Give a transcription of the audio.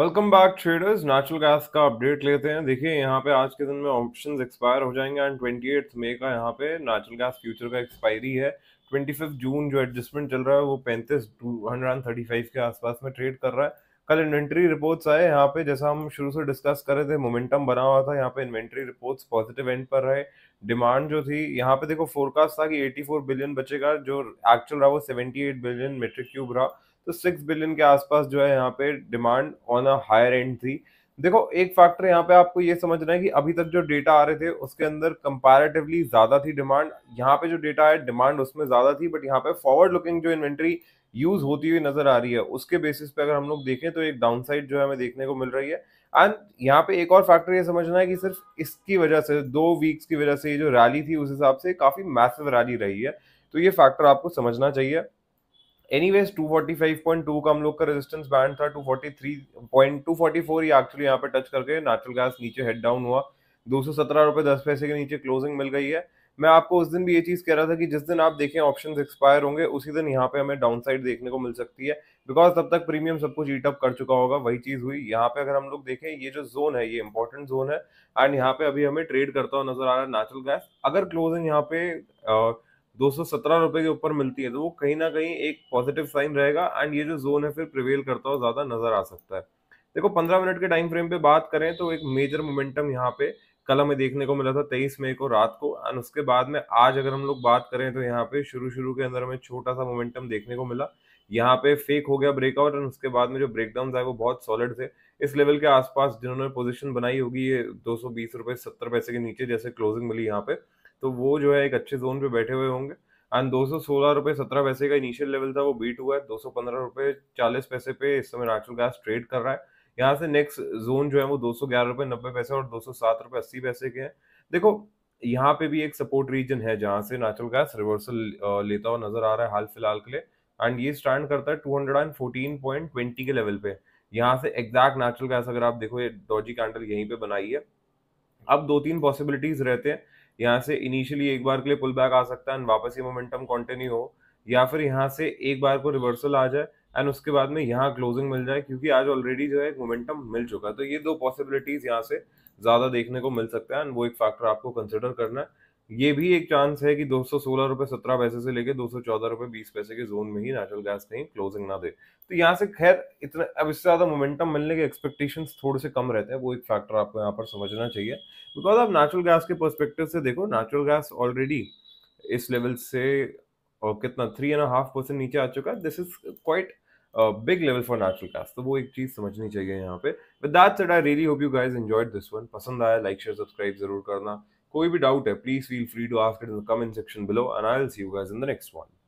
welcome back traders natural gas का update लेते हैं देखिए यहाँ पे आज के दिन में ऑप्शंस एक्सपायर हो जाएंगे एंड ट्वेंटी एट्थ मे का यहाँ पे नेचुरल गैस फ्यूचर का एक्सपायरी है ट्वेंटी फिफ्थ जून जो एडजस्टमेंट चल रहा है वो पैंतीस two hundred and thirty five के आसपास में ट्रेड कर रहा है कल इन्वेंट्री रिपोर्ट्स आए यहाँ पे जैसा हम शुरू से डिस्कस कर रहे थे मोमेंटम बना हुआ था यहाँ पे इन्वेंट्री रिपोर्ट्स पॉजिटिव एंड पर रहे डिमांड जो थी यहाँ पे देखो फोरकास्ट था कि फोर बिलियन बचेगा जो एक्चुअल रहा वो एट बिलियन मेट्रिक क्यूब रहा तो सिक्स बिलियन के आसपास जो है यहाँ पे demand on a higher end थी देखो एक फैक्टर यहाँ पे आपको ये समझना है कि अभी तक जो डेटा आ रहे थे उसके अंदर कंपैरेटिवली ज्यादा थी डिमांड यहाँ पे जो डेटा है डिमांड उसमें ज्यादा थी बट यहाँ पे फॉरवर्ड लुकिंग जो इन्वेंट्री यूज होती हुई नजर आ रही है उसके बेसिस पे अगर हम लोग देखें तो एक साइड जो है हमें देखने को मिल रही है एंड यहाँ पे एक और फैक्टर ये समझना है कि सिर्फ इसकी वजह से दो वीक्स की वजह से ये जो रैली थी उस हिसाब से काफी मैसिव रैली रही है तो ये फैक्टर आपको समझना चाहिए एनीवेज 245.2 का हम लोग का रेजिस्टेंस बैंड था 243.244 ये एक्चुअली यहाँ पे टच करके नेचुरल गैस नीचे हेड डाउन हुआ दो सौ सत्रह रुपये दस पैसे के नीचे क्लोजिंग मिल गई है मैं आपको उस दिन भी ये चीज़ कह रहा था कि जिस दिन आप देखें ऑप्शंस एक्सपायर होंगे उसी दिन यहाँ पे हमें डाउन साइड देखने को मिल सकती है बिकॉज तब तक प्रीमियम सब कुछ ईटअप कर चुका होगा वही चीज़ हुई यहाँ पे अगर हम लोग देखें ये जो जोन है ये इंपॉर्टेंट जोन है एंड यहाँ पे अभी हमें ट्रेड करता हुआ नजर आ रहा है नेचुरल गैस अगर क्लोजिंग यहाँ पे आ, दो रुपए के ऊपर मिलती है तो वो कहीं ना कहीं एक पॉजिटिव साइन रहेगा एंड ये जो जोन है फिर प्रिवेल करता हो ज़्यादा नज़र आ सकता है देखो पंद्रह मिनट के टाइम फ्रेम पे बात करें तो एक मेजर मोमेंटम यहाँ पे कल हमें देखने को मिला था तेईस मई को रात को एंड उसके बाद में आज अगर हम लोग बात करें तो यहाँ पे शुरू शुरू के अंदर हमें छोटा सा मोमेंटम देखने को मिला यहाँ पे फेक हो गया ब्रेकआउट एंड उसके बाद में जो ब्रेकडाउन आए वो बहुत सॉलिड थे इस लेवल के आसपास जिन्होंने पोजिशन बनाई होगी ये दो सौ बीस सत्तर पैसे के नीचे जैसे क्लोजिंग मिली यहाँ पे तो वो जो है एक अच्छे जोन पे बैठे हुए होंगे एंड दो सौ सोलह रुपये सत्रह पैसे का इनिशियल लेवल था वो बीट हुआ है दो सौ पंद्रह रुपये चालीस पैसे पे इस समय नेचुरल गैस ट्रेड कर रहा है यहाँ से नेक्स्ट जोन जो है वो दो सौ ग्यारह रुपये नब्बे पैसे और दो सौ सात रुपये अस्सी पैसे के हैं देखो यहाँ पे भी एक सपोर्ट रीजन है जहाँ से नेचुरल गैस रिवर्सल लेता हुआ नजर आ रहा है हाल फिलहाल के लिए एंड ये स्टैंड करता है two hundred and fourteen point twenty के लेवल पे यहाँ से एग्जैक्ट नेचुरल गैस अगर आप देखो ये डॉजी कैंडल यहीं पे बनाई है अब दो तीन पॉसिबिलिटीज रहते हैं यहाँ से इनिशियली एक बार के लिए पुल बैक आ सकता है एंड वापस ये मोमेंटम कंटिन्यू हो या फिर यहाँ से एक बार को रिवर्सल आ जाए एंड उसके बाद में यहाँ क्लोजिंग मिल जाए क्योंकि आज ऑलरेडी जो है मोमेंटम मिल चुका है तो ये दो पॉसिबिलिटीज यहाँ से ज़्यादा देखने को मिल सकता है एंड वो एक फैक्टर आपको कंसिडर करना है ये भी एक चांस है कि दो सौ सोलह रुपए सत्रह पैसे से लेके दो सौ चौदह रुपए बीस पैसे के जोन में ही नेचुरल गैस कहीं क्लोजिंग ना दे तो यहाँ से खैर इतना अब इससे ज़्यादा मोमेंटम मिलने के एक्सपेक्टेशन थोड़े से कम रहते हैं वो एक फैक्टर आपको यहाँ पर समझना चाहिए बिकॉज आप नेचुरल गैस के परस्पेक्टिव से देखो नेचुरल गैस ऑलरेडी इस लेवल से और कितना थ्री एंड हाफ परसेंट नीचे आ चुका है this is quite big level for natural gas तो वो एक चीज़ समझनी चाहिए यहाँ पे with that said I really hope you guys enjoyed this one पसंद आया लाइक शेयर सब्सक्राइब जरूर करना कोई भी डाउट है please feel free to ask it in the comment section below and I will see you guys in the next one